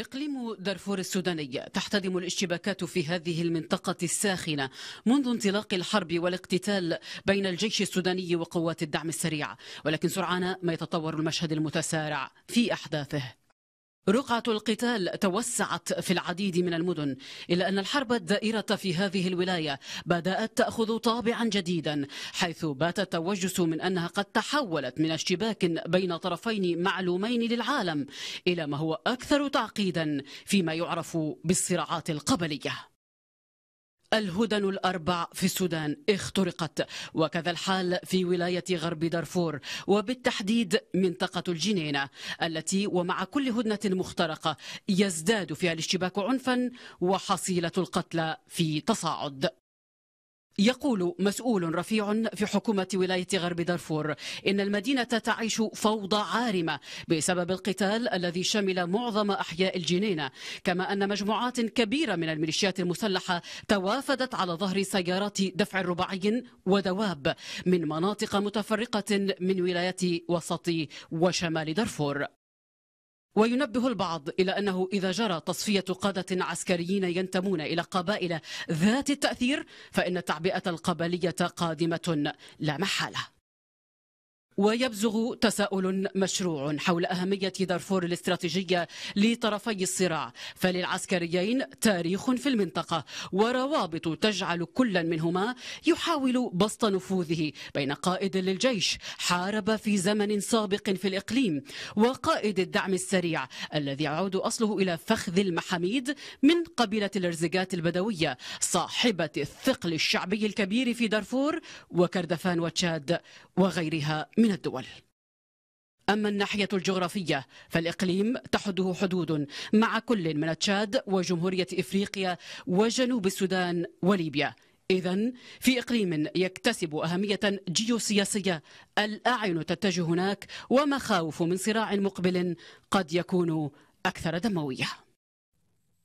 إقليم دارفور السوداني تحتدم الاشتباكات في هذه المنطقة الساخنة منذ انطلاق الحرب والاقتتال بين الجيش السوداني وقوات الدعم السريع ولكن سرعان ما يتطور المشهد المتسارع في أحداثه رقعة القتال توسعت في العديد من المدن إلا أن الحرب الدائرة في هذه الولاية بدأت تأخذ طابعا جديدا حيث بات التوجس من أنها قد تحولت من اشتباك بين طرفين معلومين للعالم إلى ما هو أكثر تعقيدا فيما يعرف بالصراعات القبلية الهدن الأربع في السودان اخترقت وكذا الحال في ولاية غرب دارفور وبالتحديد منطقة الجنينة التي ومع كل هدنة مخترقة يزداد فيها الاشتباك عنفا وحصيلة القتلى في تصاعد يقول مسؤول رفيع في حكومة ولاية غرب دارفور إن المدينة تعيش فوضى عارمة بسبب القتال الذي شمل معظم أحياء الجنينة كما أن مجموعات كبيرة من الميليشيات المسلحة توافدت على ظهر سيارات دفع رباعي ودواب من مناطق متفرقة من ولاية وسط وشمال دارفور وينبه البعض إلى أنه إذا جرى تصفية قادة عسكريين ينتمون إلى قبائل ذات التأثير فإن التعبئة القبلية قادمة لا محالة ويبزغ تساؤل مشروع حول أهمية دارفور الاستراتيجية لطرفي الصراع فللعسكريين تاريخ في المنطقة وروابط تجعل كلا منهما يحاول بسط نفوذه بين قائد للجيش حارب في زمن سابق في الإقليم وقائد الدعم السريع الذي يعود أصله إلى فخذ المحاميد من قبيلة الارزقات البدوية صاحبة الثقل الشعبي الكبير في دارفور وكردفان وتشاد وغيرها من من الدول أما الناحية الجغرافية فالإقليم تحده حدود مع كل من تشاد وجمهورية إفريقيا وجنوب السودان وليبيا إذا في إقليم يكتسب أهمية جيوسياسية الأعين تتجه هناك ومخاوف من صراع مقبل قد يكون أكثر دموية